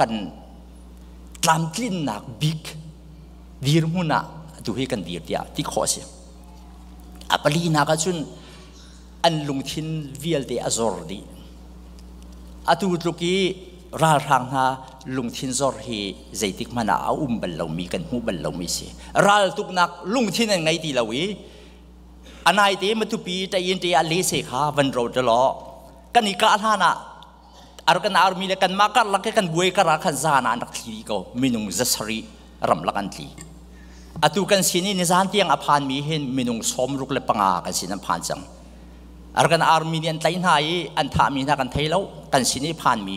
กันตามกลิ่นหนักบิกดีร์มุนะดูให้กันดีร์เดียที่ขอเสียอัปลีนักจุนอันลุงทินเวียลเดอจอร์ดีอาตูตุกีรารังฮาลุงทินจอร์ฮีใจติกมานาอุ้มบัลลมีกันหูบัลลมีเสียราลตุกนักลุงทินยัไงตีลาวีอันไหนเดมาตุปีแต่ยินเดียเลเสขาวันโรดล้อกันอีกาท่านะอารักันอารมีเลกันมากรักกันบุยกรักกันจานานักที่ก็มีนุ่งเสื้อสีรำลักันทีอาตุกันสินี่นิสันที่ยังอภานมีเห็นมินุ่งสมรุกเลปังอาคันสินั้นพานจังอารักันอารมีเลียนไตนายอันทามีนักันไทยแลวกันสินี่พานมี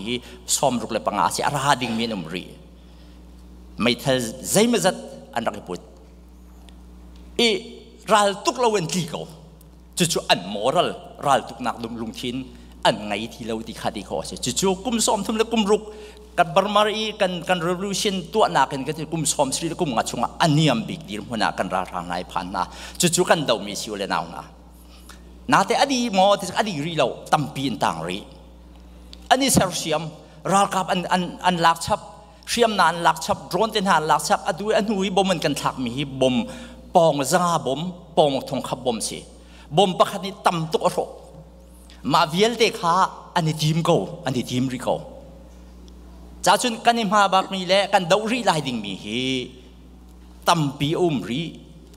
สมรุกเลปังอาสิอาราดิงมินุ่มรีไม่ทะใจมัดอันรักพุทอีรัลตุกเลวันที่ก็จุจุอันมอรัลรัลตุกนักดุมลุงทินอันไหนที่เราติดขัดดขอเสียจู่ๆกุมซอมทุ่มและกุมรุกกัดบาร์มารีกันกันเรวิ l ช t i o ตัวนักกันกันกุมซอมสิริกุมงาชงอันนี้อันบิดกดีมหนากันรารางนายพันนะจู่ๆกันเดามีสิวเลนเอานะนาเตอดีมอติสอดีรีเราตั้มปีนต่างรีอันนี้เซอร์เซียมรากับอันอันอันลักชับเซียมนานลักชับโดรนเตนานลักชับอดุยอันหุยบ่มันกันถักมีบ่มปองซาบ่มปองทองขับบ่มสิบ่มประคันนี้ตั้มตุกอรกมาเวลเ็ค่ะอันนี้ทีมก็อันนี้ทีมริโกจ้าชนกันนิมาบักมีแล่กันดาวรีไลดิงมีเีตัมปีอุมรี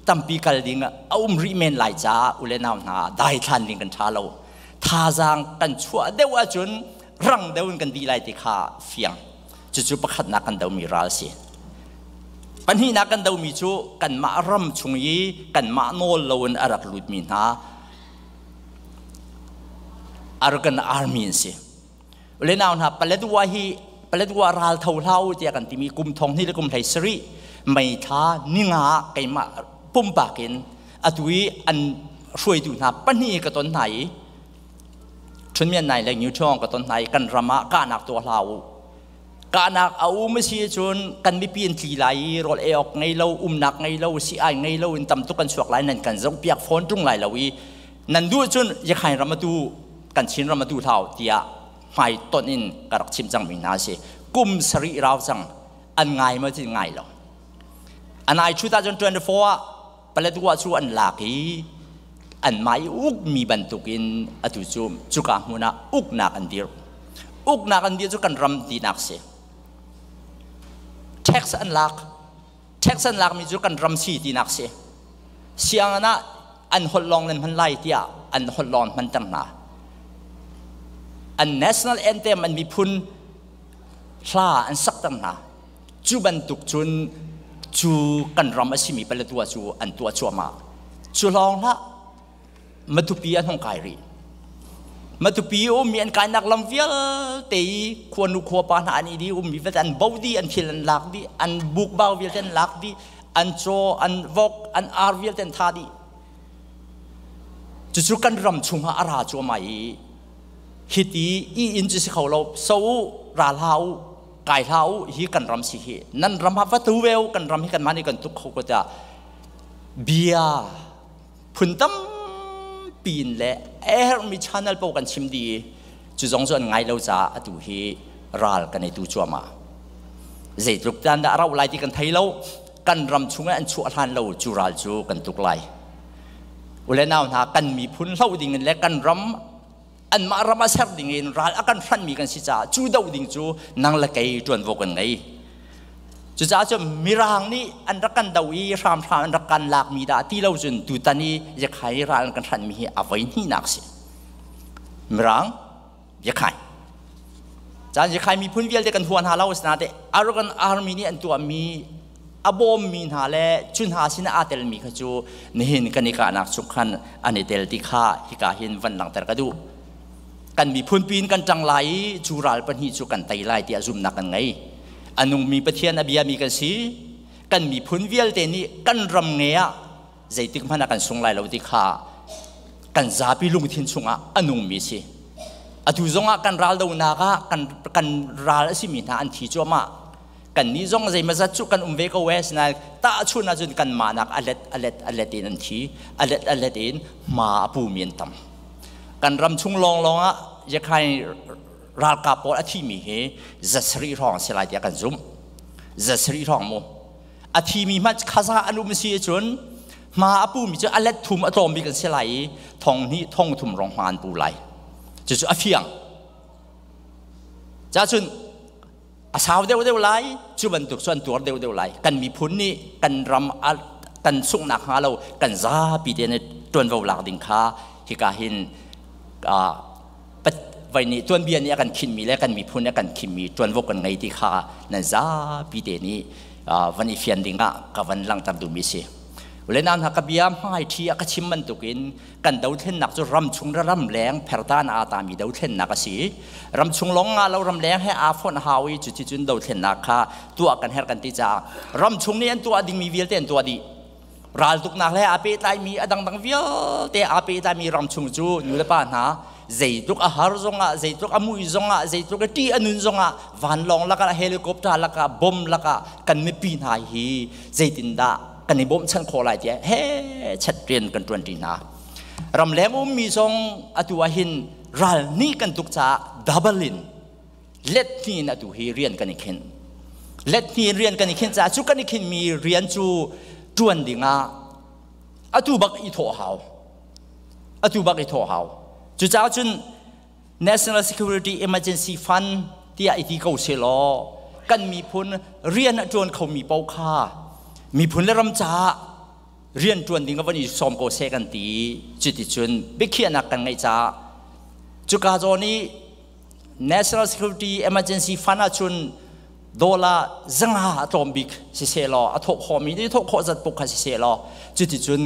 ตัมปีกันดิ่งอุมรีเมนไลจ้าอุเลนาวนาได้ทันดิงกันชาโลทาจังกันชัวเดวจุนรังเดวนกันดีไลติค่ะเฟียงจู่จู่ประคัดนักกันเดวมีราศีปัญหานักกันเดวมีจูกันมารำชงยีกันมาโนลลวนอารักลุดมีนาอารกันอาร์มีนสิเลนาวนะปะเลตวาฮีปะเลตวาราลเทาเลาเจียกันที่มีกลุ่มทองนี่และกลุ่มไทยสรีไม่ท้านิงาเกี่ยมาปุ่มปากินอดุยอันช่วยดูนะปนีกับต้นไหน ชนเมียนไหนแหล่งยูช่องกับต้นไหนกันรามะก้านักตัวเลากานักเอาไม่เชื่อชนกันไม่เปลี่ยนทีไรรถเอออกไงเราอุ้มหนักไงเราสีไอไงเราอินตำตุกันสวกไหลนั่นกันจงเปียกฝนจุงไหลเราวีนั่นด้วยชนจะขายรามาดูกันชินรามาดูเท่าเดียหายต้นอินกระดกชิมจังมีนาเสกุมสริราวจังอันไงไม่ที่ไงหรอกอันไนชุดตาจนทเวนเดโฟร์ปลวัวชูอันหลากีอันไม่อุกมีบรรทุกินอตุจุมจุกามุนาอุกนักอันเดียวอุกนักอันเดียวจุกันรำดีนักเสเท็กซ์อันหลักเท็กซ์อันหลักมีจุกันรำสีดีนักเสเสียงนะอันหดลองนั้นมันไล่เดียอันหดลองมันตั้งนาอัน n น t i o n a l a n t นเ m มันมีพุนพลาอันสักตั้งนาจูบันตุกจุนจูกันรำมาชิมีเป็นตัวจูอันตัวจัวมาจูลองละมาตุปีอันหองไกรีมาตุปีโอมีอันกายนักลำเวียลตีควรนุควปานอันอีดีอุมีเวทันบาวดีอันเพียนลักดีอันบุกบ่าวเวียนลักดีอันโจอันวอกอันอาร์เวียนทาดีจูจูกันรำชุมหาอาราจัวมาอีฮิตีอีอินจิสเขาเราสู้ราลาวกายลาวฮีกันรำสิฮีนั่นรำพับวัตถุเวลกันรำฮีกันมานี่กันทุกเขาก็จะเบียพุ่นตั้มปีนและเอร์มีชาแนลปกันชิมดีจุดสองส่วนไงเราจะอตุฮีราลกันในตวจัวมาเจตุกดันดาเราไล่ที่กันไทยเรากันรำชุงอันชัวทานเราจุราจูกันทุกไลอุเลนาวนากันมีพุ่นเล่าดิ่งเงินและกันรำอันมารมาเชิดดิ่งเงินรัฐอาการฟันมีกันสิจ้าจูเดาดิ่งจู่นังละเกยจวนวกันไงจู่จ้าจะมีรางนี่อันรักกันเดาอีรามรามอันรักกันหลักมีดาที่เราจุนดูตานี้ยักไห้รัฐอการฟันมีอาัย้นี่นักสิมีรางยักไห้จานยักไห้มีพื้นเวียดกันทวนหาเราสนาเตอารักกันอารมีนี่อันตัวมีอาบอมมีนาเลจุนหาสินอาเตลมีขจูนี่เห็นกันนีิกานักสุขันอันเตลติคาฮิกาเห็นวันหลังแต่กระดูกันมีพูนปีนกันจังไหลจูรัลปันหีจูกันไตไลที่อาจุมนักกันไงอันนุมีประเทศอเบียมีกันสีกันมีพูนเวียลเตนี่กันรำเงียใจติกพนักกันสงไลเราติคากันซาบิลุงทินสุงอ่ะอันนุมีสิอาทุจงอ่ะกันรัลดาวนากะกันกันรัลสิมีนาอันที่จอมากันนี้จงใจมาจัดจุกันอุ้มเวกเวสนาตาชุนอาจุนกันมานักอเล็ดอเล็ดอเล็ดอินันที่อเล็ดอเล็ดอินมาปูมีนตั้มกันรำชุงลองลองอ่ะยงใครราคาปออาชีมีเหจะสรีรองสลายยากันซุ่มจะสรีรองมโงอาชีมีมัข้าซาอนุมชีจนมาอปูมีจะอเลทุมอตอมมีกันเสลายทองนี้ท่องทุมรองหานปูไหลจะจดอเฟียงจ้าจุนอาสาวเดียวเดียวไหลจุบันตุกส่วนตัวเดียวเดียวไหลกันมีพุนนี่กันรำกันสุกหนักหาเรากันซาปีเดนจนเวลาดิงคาฮิกาหินปวันนี้ตัวเบียนี่กันคินมีและกันมีพูนและกันคินมีตัวนวกันไงที่ข้านั่นซาปีเดนี้วันนี้เฟียนดิงะกับวันลังตามดูมิเสเลนานหักเบียมให้ที่อากชิมมันตุกินกันเดาเท่นนักจะรำชุงระรำแรงเพรตานอาตามีเดาเท่นนักสีรำชุงลงงาเรารำแรงให้อาฟอนฮาวิจุดจุดเดาเท่นนักค่ะตัวกันเฮกันติจารำชุงนี่อันตัวดิงมีเวียเต้นตัวดีรัลตุกนักเลยอาเปตายมีอดังดังวิยเตอาเปตายมีรำชุงจูอยู่ลยป้านะเจตุกอาหารจงอ่ะเจตุกอามุยจงอ่ะเจตุกตีอนุนจงอ่ะวันลองลักะเฮลิคอปเตอร์ลักะบอมลักะกันไม่ปีนหายฮีเจตินดากันในบอมฉันขอลายเจ้เฮ่ชัดเรียนกันตวนดีนะรำแรงอุ้มมีจงอตัวหินรัลนี่กันตุกจ้าดับเบิลินเล็ดนี่นะตัวฮีเรียนกันอีกเห็นเล็ดนี่เรียนกันอีกเห็นจ้าชุกันอีกเห็นมีเรียนจูจวนดิงาอาตูบักอีโถหาอัตูบักอีโถหาจุจ้าจุน National Security Emergency Fund ที่ไอที่เขาเชลอ กันมีพุนเรียนจวนเขามีเป้าค่า มีพุนและรำจ้าเรียนจวนดิงาวันนี้ซ้อมโกเซกันตีจุดจุนไม่เขียนักกันไงจ้า จุกาจอนี้ National Security Emergency Fund อจุนดลาร์จังหาตอมบิกสิเซลออทกขอมีนี่ทกขอจัดปกสิเซลอจุดจุน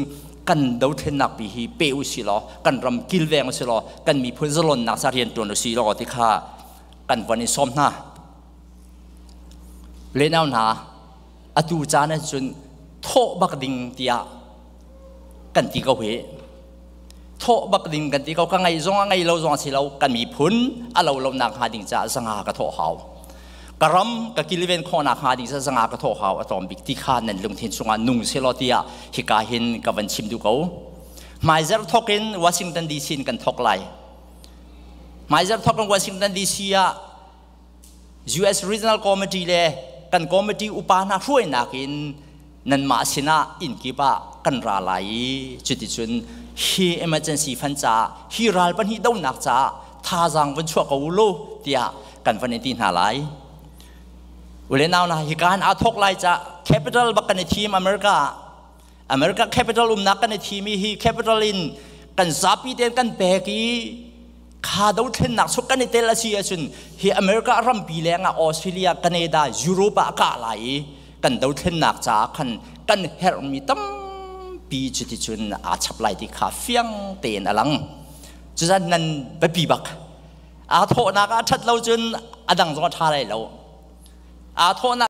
กันเดาเทนักปีฮีเปอุสิลอกันรำกิลแวงสิลอกันมีพื้นสลนนักสารียนตัวนุสีลอที่ข้ากันวันนี้ซ้อมหน้าเลนเอาหนาอดูจานจุนโทบักดิงเตียกันตีเขาเหโทบักดิงกันตีกเขาก็ไงจองไงเราจองสิเรากันมีพื้นอะเราเรานักหาดิงจ้าสังหากระโถเขากระมกกิลเวนคนอาคาดีสังกะทอขาอตอมบิกที่ขานันลงทินสงานุงเซลอติยาฮิกาหินกับวันชิมดูเขาไมซอจ์ทอกินวอชิงตันดีซีนกันทอกไลไมซอจ์ทอกินวอชิงตันดีซียา US Regional c o m e d y เลกัน c o m m i t ี้อุปานาช่วยนักินนันมาสินะอินกีบะกันราไลจุดจุนฮีเอเมจันซีฟันจ้าฮีรัลปันฮีดาวนักจ้าท่าจังวันชั่วกขโลเตียกันฟันนี้ทหาไลอุเลนาวนะฮิการอาทกไลจะแคปิตอลบักกันในทีมอเมริกาอเมริกาแคปิตอลอุมนักกันในทีมีฮีแคปิตอลินกันซาปีเดนกันเบกีขาดูเทนนักสุกันในเตลเซียชุนฮีอเมริการัมปีแรงออสเตรเลียกันเนดายุโรปอากาไหลกันดูเทนนักจากกันกันเฮรมิตัมปีจุดจุนอาชับไลที่ข้าเฟียงเตนอลังจุดนั้นเป็นปีบักอาโกนักอาชัดเราจนอดังจงทาไรเรา阿托那。